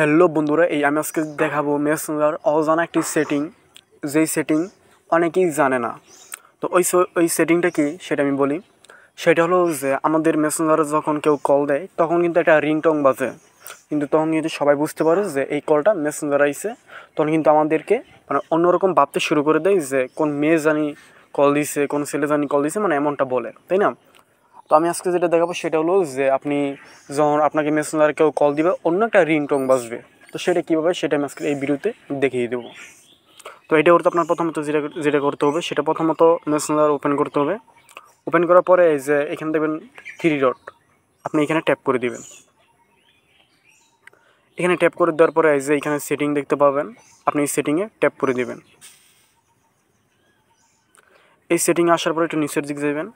Hello বন্ধুরা এই আমি আজকে দেখাবো মেসেঞ্জার অজানা একটি সেটিং যেই সেটিং অনেকেই জানে না তো ওই ওই সেটিংটা কি সেটা আমি বলি সেটা হলো যে আমাদের মেসেঞ্জারে যখন কেউ কল দেয় তখন কিন্তু একটা রিংটং বাজে কিন্তু তখন কিন্তু সবাই বুঝতে পারে যে এই কলটা মেসেঞ্জার আইসে তখন কিন্তু আমাদেরকে মানে অন্যরকম ভাবতে শুরু করে দেয় যে কোন মেয়ে জানি কল দিছে কোন ছেলে জানি কল দিছে মানে এমনটা বলে তাই না তো আমি আজকে যেটা দেখাবো সেটা হলো যে আপনি যখন আপনাকে মেসেঞ্জারে কেউ কল দিবে অন্য একটা রিংটং বাজবে তো সেটা কীভাবে সেটা আমি আজকে এই ভিডিওতে দেখিয়ে দেবো তো এটা করতে আপনার প্রথমত যেটা যেটা করতে হবে সেটা প্রথমত মেসেঞ্জার ওপেন করতে হবে ওপেন করার পরে এই যে এখানে দেখবেন থ্রি ডট আপনি এখানে ট্যাপ করে দিবেন এখানে ট্যাপ করে দেওয়ার পরে এই যে এখানে সেটিং দেখতে পাবেন আপনি সেটিংয়ে ট্যাপ করে দেবেন এই সেটিংয়ে আসার পরে একটু নিচের দিকে যাবেন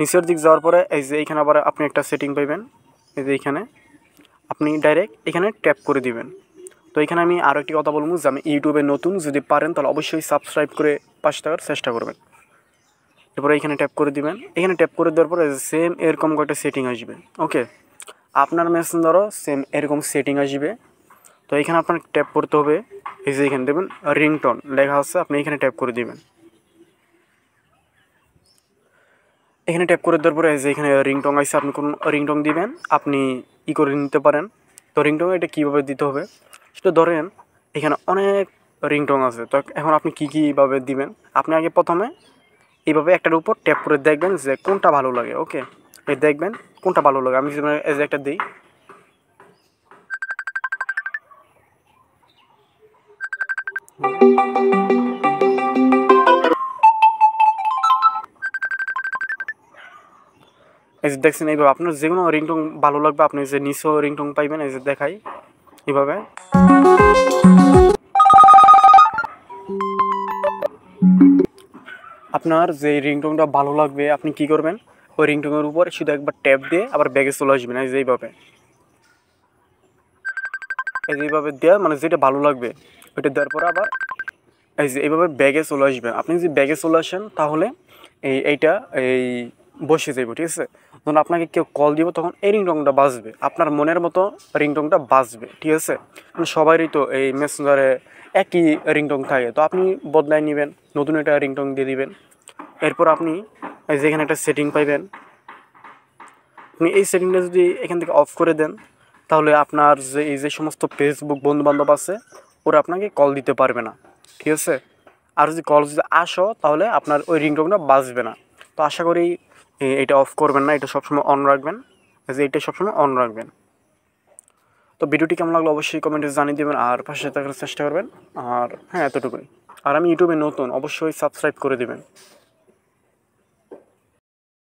নিচের দিক যাওয়ার পরে এই যে এইখানে আবার আপনি একটা সেটিং পাইবেন এই যে এইখানে আপনি ডাইরেক্ট এখানে ট্যাপ করে দিবেন তো এখানে আমি আরও একটি কথা বলবো যে আমি ইউটিউবে নতুন যদি পারেন তাহলে অবশ্যই সাবস্ক্রাইব করে পাশে থাকার চেষ্টা করবেন এরপরে এখানে ট্যাপ করে দিবেন এখানে ট্যাপ করে দেওয়ার পরে সেম এরকম কয়েকটা সেটিং আসবে ওকে আপনার ধরো সেম এরকম সেটিং আসবে তো এখানে আপনার ট্যাপ করতে হবে এই যে এখানে দেবেন রিংটন লেখা আছে আপনি এখানে ট্যাপ করে দেবেন এখানে ট্যাপ করে দেওয়ার পরে যে এখানে রিংটং আছে আপনি কোন রিংটং দিবেন আপনি ই করে নিতে পারেন তো রিংটং এটা কীভাবে দিতে হবে সেটা ধরেন এখানে অনেক রিংটং আছে তো এখন আপনি কী কীভাবে দিবেন আপনি আগে প্রথমে এইভাবে একটার উপর ট্যাপ করে দেখবেন যে কোনটা ভালো লাগে ওকে এই দেখবেন কোনটা ভালো লাগে আমি যদি একটা দিই Thank you. এই যে দেখছেন এইভাবে আপনার যে কোনো রিংটং ভালো লাগবে আপনি যে নিচেও রিংটং পাইবেন এই যে দেখাই এভাবে আপনার যে রিংটংটা ভালো লাগবে আপনি কি করবেন ওই রিংটংয়ের উপর শুধু একবার ট্যাপ দিয়ে আবার ব্যাগে চলে আসবেন এই যে এইভাবে এই যে এইভাবে দেওয়া মানে যেটা ভালো লাগবে ওইটা দেওয়ার পরে আবার এই যে এইভাবে ব্যাগে চলে আসবেন আপনি যদি ব্যাগে চলে আসেন তাহলে এই এইটা এই বসে যাইব ঠিক আছে যখন আপনাকে কেউ কল দিব তখন এই রিংটংটা বাজবে আপনার মনের মতো রিংটংটা বাজবে ঠিক আছে মানে সবারই তো এই মেসেঞ্জারে একই রিংটং থাকে তো আপনি বদলাই নেবেন নতুন একটা রিংটং দিয়ে দিবেন এরপর আপনি যেখানে একটা সেটিং পাইবেন আপনি এই সেটিংটা যদি এখান থেকে অফ করে দেন তাহলে আপনার যে এই যে সমস্ত ফেসবুক বন্ধুবান্ধব আছে ওরা আপনাকে কল দিতে পারবে না ঠিক আছে আর যদি কল যদি আসো তাহলে আপনার ওই রিংটংটা বাজবে না তো আশা করি এটা অফ করবেন না এটা সবসময় অন রাখবেন যে এটা সবসময় অন রাখবেন তো ভিডিওটি কেমন লাগলো অবশ্যই কমেন্টে জানিয়ে দেবেন আর পাশে থাকার চেষ্টা করবেন আর হ্যাঁ এতটুকুই আর আমি ইউটিউবে নতুন অবশ্যই সাবস্ক্রাইব করে দেবেন